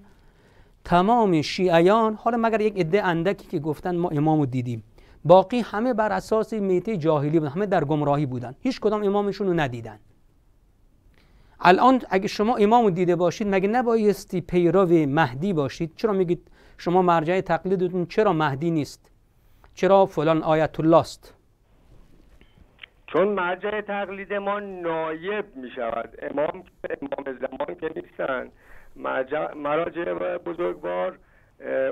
تمام شیعیان حالا مگر یک عده اندکی که گفتن ما امام دیدیم باقی همه بر اساس میته جاهلی بودن همه در گمراهی بودن هیچ کدام امامشون رو ندیدن الان اگه شما امام رو دیده باشید مگه نبایستی پیرو مهدی باشید چرا میگید شما مرجع تقلیدتون چرا مهدی نیست چرا فلان آیت الله است چون مرجع تقلید ما نایب می شود امام امام زمان که نیستن مراجع بزرگوار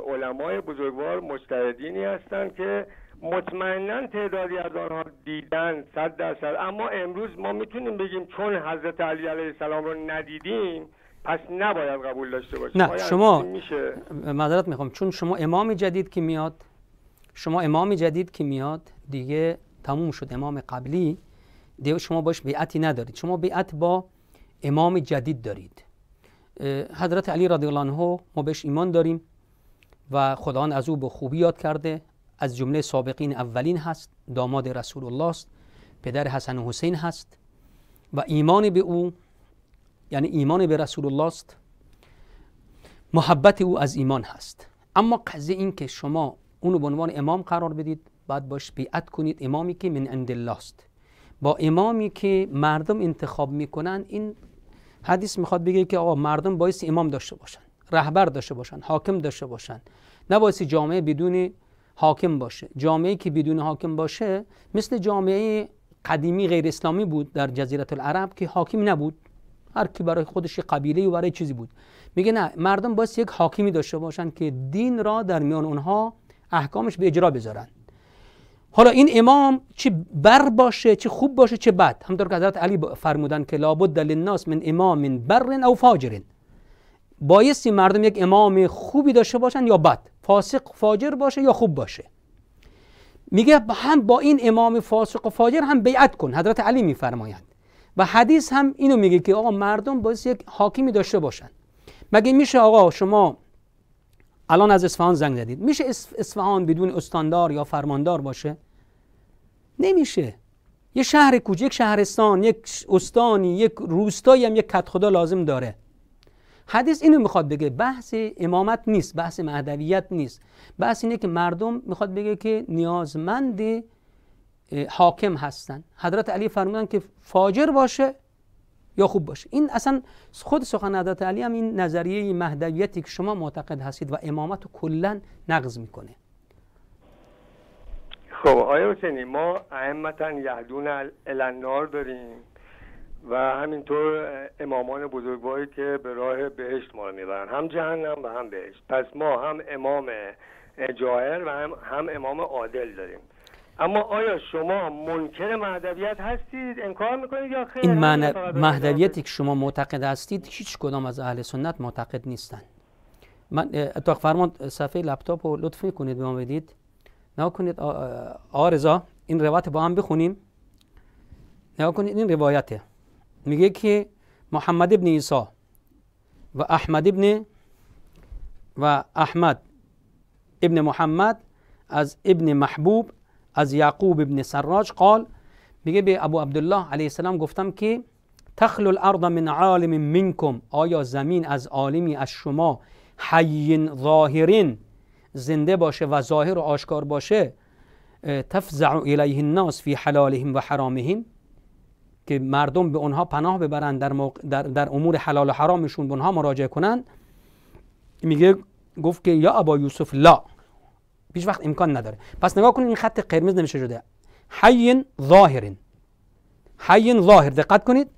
علمای بزرگوار مجتهدینی هستند که مطمئنا تعدادی از آنها دیدن صد درصد اما امروز ما میتونیم بگیم چون حضرت علی علیه السلام رو ندیدیم پس نباید قبول داشته باشیم نه شما میشه؟ میخوام چون شما امام جدید که میاد شما امام جدید که میاد دیگه تموم شد امام قبلی دیو شما باش بیعتی ندارید شما بیعت با امام جدید دارید حضرت علی رضی الله عنه ما بهش ایمان داریم و خداوند از او به خوبی یاد کرده از جمله سابقین اولین هست داماد رسول الله است پدر حسن و حسین هست و ایمان به او یعنی ایمان به رسول الله است محبت او از ایمان هست اما قضیه این که شما اونو به عنوان امام قرار بدید بعد باش بیعت کنید امامی که من عند الله است با امامی که مردم انتخاب میکنن این حدیث میخواد بگه که آقا مردم باعث امام داشته باشن رهبر داشته باشن حاکم داشته باشن نباید جامعه بدون حاکم باشه جامعه که بدون حاکم باشه مثل جامعه قدیمی غیر اسلامی بود در جزیره العرب که حاکم نبود هر کی برای خودش قبیله و برای چیزی بود میگه نه مردم باید یک حاکمی داشته باشن که دین را در میان اونها احکامش به اجرا بذارن حالا این امام چه بر باشه چه خوب باشه چه بد همطور که حضرت علی فرمودن که لابد الناس من امام بر او فاجر بایستی مردم یک امام خوبی داشته باشن یا بد فاسق فاجر باشه یا خوب باشه میگه هم با این امام فاسق و فاجر هم بیعت کن حضرت علی میفرمایند و حدیث هم اینو میگه که آقا مردم باید یک حاکمی داشته باشن مگه میشه آقا شما الان از اصفهان زنگ زدید میشه اصفهان بدون استاندار یا فرماندار باشه نمیشه یه شهر کوچک یک شهرستان یک استانی یک روستایی هم یک کت خدا لازم داره حدیث اینو میخواد بگه بحث امامت نیست بحث مهدویت نیست بحث اینه که مردم میخواد بگه که نیازمند حاکم هستن حضرت علی فرمودن که فاجر باشه یا خوب باشه این اصلا خود سخن حضرت علی هم این نظریه مهدویتی که شما معتقد هستید و امامت رو کلا نقض میکنه خب آیا حسینی ما اهمتا یهدون النار داریم و همینطور امامان بزرگواری که به راه بهشت ما رو میبرن هم جهنم و هم بهشت پس ما هم امام جاهر و هم, هم امام عادل داریم اما آیا شما منکر مهدویت هستید انکار میکنید یا خیر این مهدویتی که شما معتقد هستید هیچ کدام از اهل سنت معتقد نیستن من اتاق فرمان صفحه لپتاپ رو لطف کنید به ما بدید نها کنید آرزا این روایت با هم بخونیم نها کنید این روایته میگه که محمد ابن عیسی و احمد ابن و احمد ابن محمد از ابن محبوب از یعقوب ابن سراج قال میگه به ابو عبدالله علیه السلام گفتم که تخل الارض من عالم منکم آیا زمین از عالمی از شما حیین ظاهرین زنده باشه و ظاهر و آشکار باشه تفزع الیه الناس فی حلالهم و حرامهم که مردم به اونها پناه ببرند در, در, در امور حلال و حرامشون به اونها مراجعه کنند میگه گفت که یا ابا یوسف لا هیچ وقت امکان نداره پس نگاه کنید این خط قرمز نمیشه شده حی ظاهرین حی ظاهر دقت کنید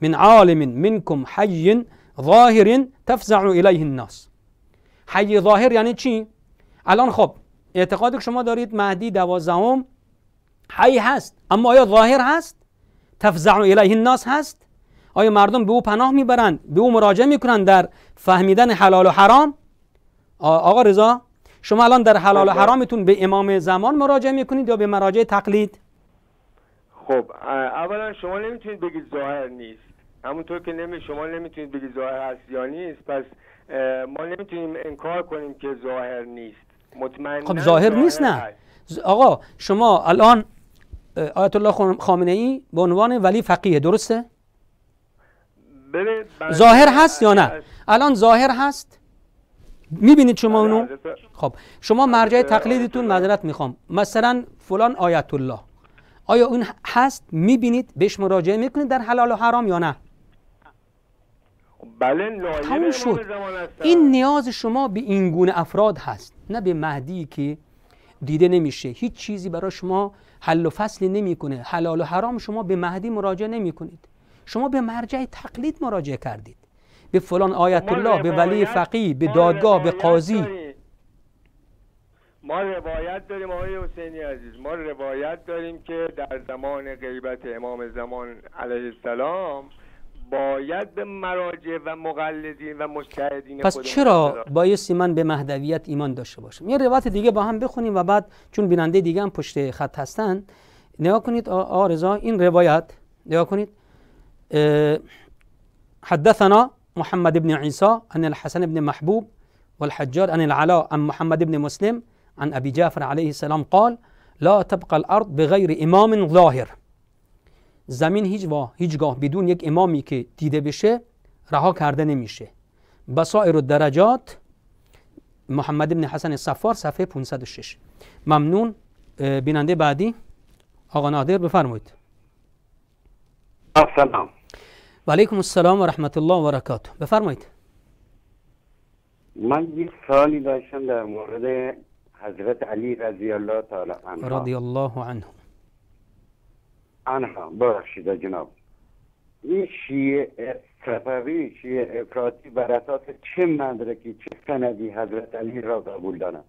من عالم منکم حی ظاهر تفزع الیه الناس حی ظاهر یعنی چی الان خب اعتقاد شما دارید مهدی دوازدهم حی هست اما آیا ظاهر هست تفزع الیه الناس هست آیا مردم به او پناه میبرند به او مراجعه میکنند در فهمیدن حلال و حرام آقا رضا شما الان در حلال و بله. حرامتون به امام زمان مراجعه میکنید یا به مراجع تقلید خب اولا شما نمیتونید بگید ظاهر نیست همونطور که نمی شما نمیتونید بگید ظاهر هست یا نیست پس ما نمیتونیم انکار کنیم که ظاهر نیست مطمئن خب ظاهر نیست نه آقا شما الان آیت الله خامنه ای به عنوان ولی فقیه درسته ظاهر هست یا نه الان ظاهر هست میبینید شما بله، اونو خب شما مرجع تقلیدتون معذرت میخوام مثلا فلان آیت الله آیا اون هست میبینید بهش مراجعه میکنید در حلال و حرام یا نه بله تموم شد این نیاز شما به این گونه افراد هست نه به مهدی که دیده نمیشه هیچ چیزی برای شما حل و فصلی نمیکنه حلال و حرام شما به مهدی مراجعه کنید شما به مرجع تقلید مراجعه کردید به فلان آیت الله به ولی فقی به دادگاه به قاضی ما روایت داریم آقای حسینی عزیز ما روایت داریم که در زمان غیبت امام زمان علیه السلام باید به مراجع و مقلدین و مشتهدین پس چرا بایستی من به مهدویت ایمان داشته باشم یه روایت دیگه با هم بخونیم و بعد چون بیننده دیگه هم پشت خط هستن نگاه کنید آرزا این روایت نگاه کنید حدثنا محمد ابن عیسی عن الحسن ابن محبوب والحجار عن العلا عن محمد ابن مسلم عن ابي جعفر عليه السلام قال لا تبقى الارض بغير امام ظاهر زمین هیچ هیچگاه بدون یک امامی که دیده بشه رها کرده نمیشه و درجات محمد ابن حسن صفار صفحه 506 ممنون بیننده بعدی آقا نادر بفرمایید سلام و علیکم السلام و رحمت الله و برکاته بفرمایید من یک سالی داشتم در مورد حضرت علی رضی الله تعالی رضی الله عنه آنها ببخشید جناب این شیعه صفوی شیعه افراطی بر اساس چه مدرکی چه سندی حضرت علی را قبول دارند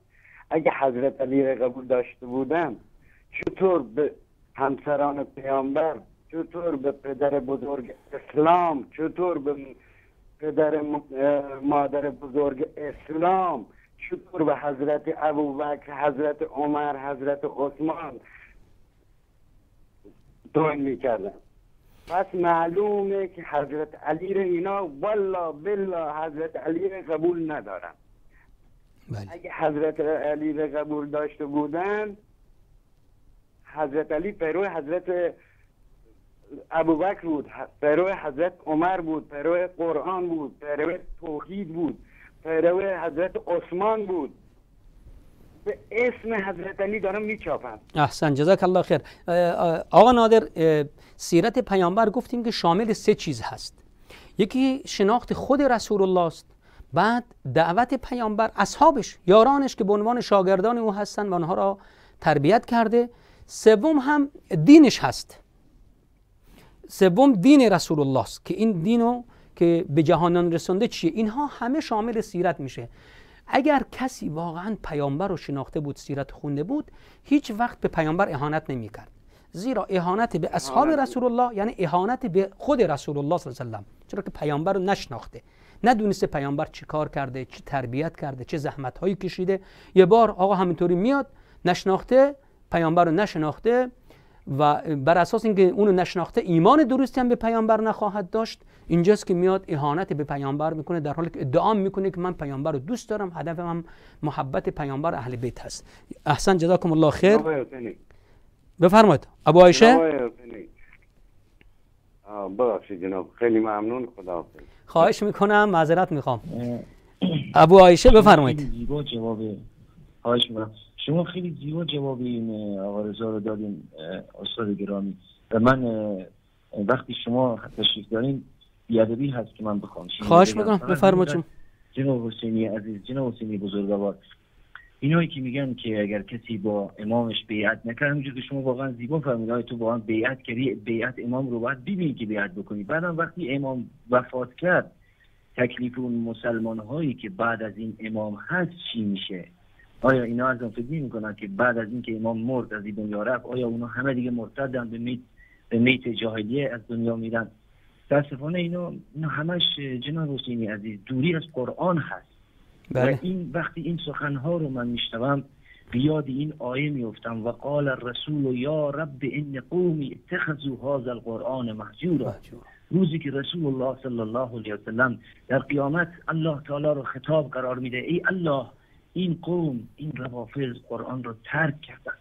اگه حضرت علی را قبول داشته بودن چطور به همسران پیامبر چطور به پدر بزرگ اسلام چطور به پدر مادر بزرگ اسلام چطور به حضرت ابوبکر حضرت عمر حضرت عثمان می پس معلومه که حضرت علی رو اینا والا بلا حضرت علی قبول ندارن بله. اگه حضرت علی رو قبول داشته بودن حضرت علی پیرو حضرت ابوبکر بود پیرو حضرت عمر بود پیرو قرآن بود پیرو توحید بود پیرو حضرت عثمان بود به اسم حضرت علی دارم میچاپم احسن جزاک الله خیر آقا نادر سیرت پیامبر گفتیم که شامل سه چیز هست یکی شناخت خود رسول الله است بعد دعوت پیامبر اصحابش یارانش که به عنوان شاگردان او هستند و آنها را تربیت کرده سوم هم دینش هست سوم دین رسول الله است که این دینو که به جهانان رسونده چیه اینها همه شامل سیرت میشه اگر کسی واقعا پیامبر رو شناخته بود سیرت خونده بود هیچ وقت به پیامبر اهانت نمیکرد زیرا اهانت به اصحاب رسول الله یعنی اهانت به خود رسول الله صلی الله علیه و چرا که پیامبر رو نشناخته ندونسته پیامبر چی کار کرده چه تربیت کرده چه زحمت هایی کشیده یه بار آقا همینطوری میاد نشناخته پیامبر رو نشناخته و بر اساس اینکه اونو نشناخته ایمان درستی هم به پیامبر نخواهد داشت اینجاست که میاد اهانت به پیامبر میکنه در حالی که ادعا میکنه که من پیامبر رو دوست دارم هدف من محبت پیامبر اهل بیت هست احسن جزاکم الله خیر بفرمایید ابو عایشه خیلی ممنون خدا خواهش میکنم معذرت میخوام ابو عایشه بفرمایید جواب خواهش شما خیلی زیبا جواب این آقا رزا رو دادیم استاد گرامی و من وقتی شما تشریف دارین بیادبی هست که من بخوام خواهش میکنم چون جناب حسینی عزیز جناب حسینی بزرگوار اینایی که میگن که اگر کسی با امامش بیعت نکرد همینجور که شما واقعا زیبا های تو واقعا بیعت کردی بیعت امام رو باید ببینی که بیعت بکنی بعدم وقتی امام وفات کرد تکلیف اون مسلمان هایی که بعد از این امام هست چی میشه آیا اینا از فکر میکنن که بعد از اینکه امام مرد از این دنیا رفت آیا اونا همه دیگه مرتدن به میت به میت جاهلیه از دنیا میرن متاسفانه اینا اینا همش جناب حسینی عزیز دوری از قرآن هست بله. این وقتی این سخنها رو من میشنوم بیاد این آیه میفتم و قال الرسول یا رب ان قومی اتخذوا هذا القرآن محجورا روزی که رسول الله صلی الله علیه و سلم در قیامت الله تعالی رو خطاب قرار میده ای الله این قوم این روافض قرآن را ترک کردن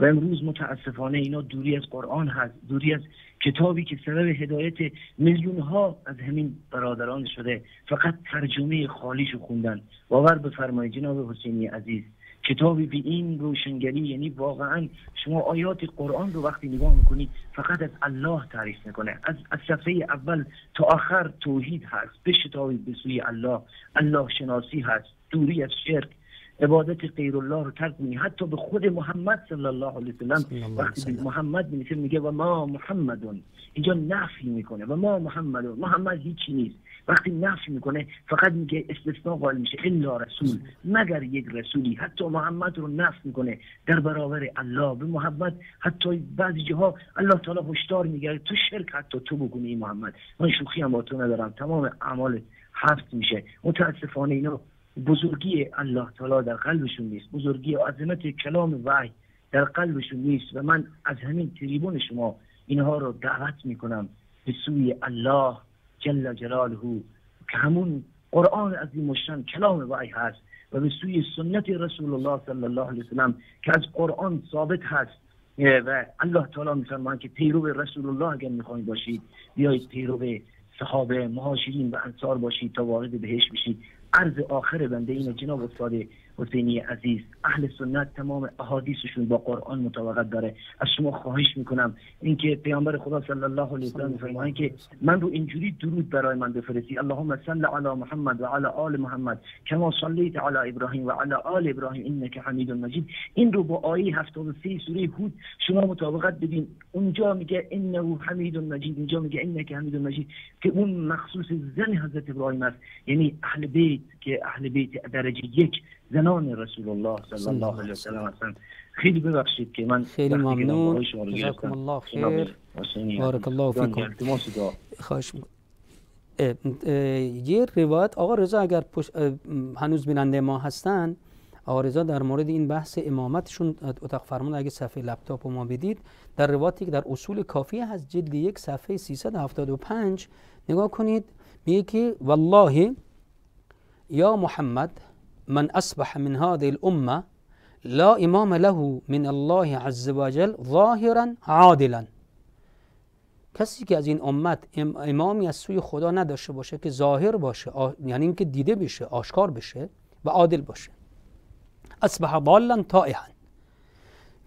و امروز متاسفانه اینا دوری از قرآن هست دوری از کتابی که سبب هدایت میلیون ها از همین برادران شده فقط ترجمه خالیشو خوندن باور بفرمایید جناب حسینی عزیز کتابی به این روشنگری یعنی واقعا شما آیات قرآن رو وقتی نگاه میکنید فقط از الله تعریف میکنه از, صفحه اول تا آخر توحید هست به شتابی به سوی الله الله شناسی هست دوری از شرک عبادت غیر الله رو ترک می حتی به خود محمد صلی الله علیه وسلم وقتی محمد میگه و ما محمدون اینجا نفی میکنه و ما محمد محمد هیچی نیست وقتی نفی میکنه فقط میگه استثناء قائل میشه الا رسول مگر یک رسولی حتی محمد رو نفی میکنه در برابر الله به محمد حتی بعضی جاها الله تعالی هشدار میگه تو شرک حتی تو بکنی محمد من شوخی هم با تو ندارم تمام اعمال حفظ میشه متاسفانه اینو بزرگی الله تعالی در قلبشون نیست بزرگی عظمت کلام وحی در قلبشون نیست و من از همین تریبون شما اینها رو دعوت میکنم به سوی الله جل جلاله که همون قرآن از این کلام وحی هست و به سوی سنت رسول الله صلی الله علیه وسلم که از قرآن ثابت هست و الله تعالی میفرمان که پیرو رسول الله اگر میخواید باشید بیایید پیرو صحابه مهاجرین و انصار باشید تا وارد بهش بشید عرض آخر بنده اینه جناب استاد حسینی عزیز اهل سنت تمام احادیثشون با قرآن مطابقت داره از شما خواهش میکنم اینکه پیامبر خدا صلی الله علیه و آله فرمودن که من رو اینجوری درود برای من بفرستی اللهم صل علی محمد و علی آل محمد کما صلیت علی ابراهیم و علی آل ابراهیم انک حمید مجید این رو با آیه 73 سوره هود شما مطابقت بدین اونجا میگه انه حمید مجید اینجا میگه انک حمید مجید که اون مخصوص زن حضرت ابراهیم است یعنی اهل بیت که اهل بیت درجه یک زنان رسول الله صلی الله علیه و سلم هستند خیلی ببخشید که من خیلی ممنون جزاکم الله خیر بارک الله فیکم خواهش یه روایت آقا رضا اگر پش... هنوز بیننده ما هستن آقا رضا در مورد این بحث امامتشون اتاق فرمان اگه صفحه لپتاپ ما بدید در روایتی که در اصول کافیه هست جلد یک صفحه 375 نگاه کنید میگه که والله یا محمد من أصبح من هذه الأمة لا إمام له من الله عز وجل ظاهرا عادلا کسی که از این امت امامی از سوی خدا نداشته باشه که ظاهر باشه آ... یعنی اینکه دیده بشه آشکار بشه و عادل باشه اصبح ضالا تائها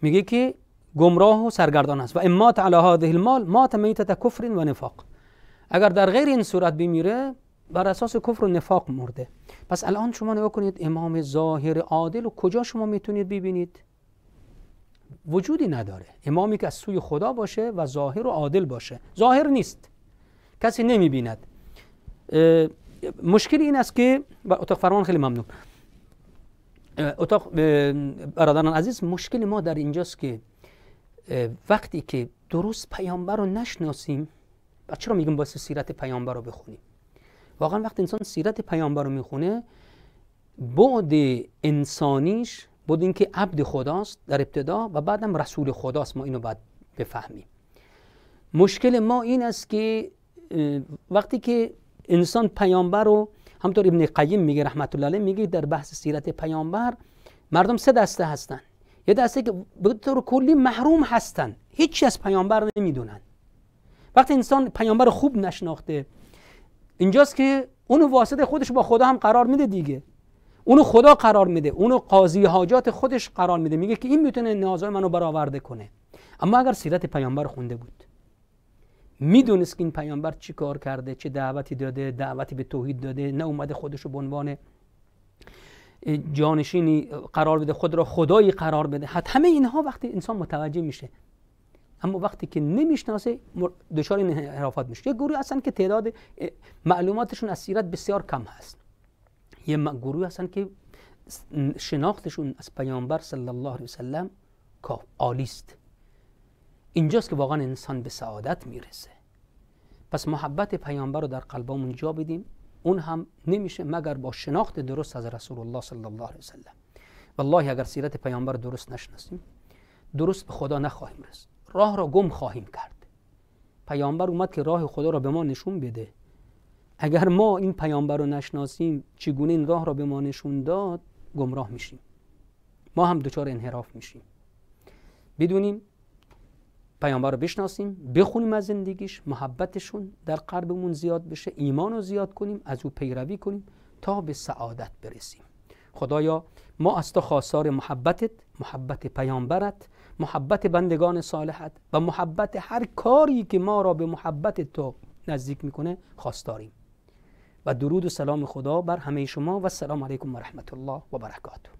میگه که گمراه و سرگردان است و امات علی هذه المال مات میتت کفر و نفاق اگر در غیر این صورت بمیره بر اساس کفر و نفاق مرده پس الان شما نگاه کنید امام ظاهر عادل و کجا شما میتونید ببینید وجودی نداره امامی که از سوی خدا باشه و ظاهر و عادل باشه ظاهر نیست کسی نمیبیند مشکل این است که اتاق فرمان خیلی ممنون اتاق برادران عزیز مشکل ما در اینجاست که وقتی که درست پیامبر رو نشناسیم چرا میگیم باید سیرت پیامبر رو بخونیم واقعا وقتی انسان سیرت پیامبر رو میخونه بعد انسانیش بود اینکه عبد خداست در ابتدا و بعدم رسول خداست ما اینو باید بفهمیم مشکل ما این است که وقتی که انسان پیامبر رو همطور ابن قیم میگه رحمت الله علیه میگه در بحث سیرت پیامبر مردم سه دسته هستن یه دسته که به کلی محروم هستن هیچی از پیامبر نمیدونن وقتی انسان پیامبر خوب نشناخته اینجاست که اونو واسطه خودش با خدا هم قرار میده دیگه اونو خدا قرار میده اونو قاضی حاجات خودش قرار میده میگه که این میتونه نیازهای منو برآورده کنه اما اگر سیرت پیامبر خونده بود میدونست که این پیامبر چی کار کرده چه دعوتی داده دعوتی به توحید داده نه اومده خودش رو به عنوان جانشینی قرار بده خود را خدایی قرار بده همه اینها وقتی انسان متوجه میشه اما وقتی که نمیشناسه دچار این حرافات میشه یه گروه هستن که تعداد معلوماتشون از سیرت بسیار کم هست یه گروه هستن که شناختشون از پیامبر صلی الله علیه وسلم عالی است اینجاست که واقعا انسان به سعادت میرسه پس محبت پیامبر رو در قلبمون جا بدیم اون هم نمیشه مگر با شناخت درست از رسول الله صلی الله علیه وسلم والله اگر سیرت پیامبر درست نشناسیم درست به خدا نخواهیم رسید راه را گم خواهیم کرد پیامبر اومد که راه خدا را به ما نشون بده اگر ما این پیامبر رو نشناسیم چگونه این راه را به ما نشون داد گمراه میشیم ما هم دچار انحراف میشیم بدونیم پیامبر رو بشناسیم بخونیم از زندگیش محبتشون در قلبمون زیاد بشه ایمان رو زیاد کنیم از او پیروی کنیم تا به سعادت برسیم خدایا ما از تو خواستار محبتت محبت پیامبرت محبت بندگان صالحت و محبت هر کاری که ما را به محبت تو نزدیک میکنه خواستاریم و درود و سلام خدا بر همه شما و سلام علیکم و رحمت الله و برکاته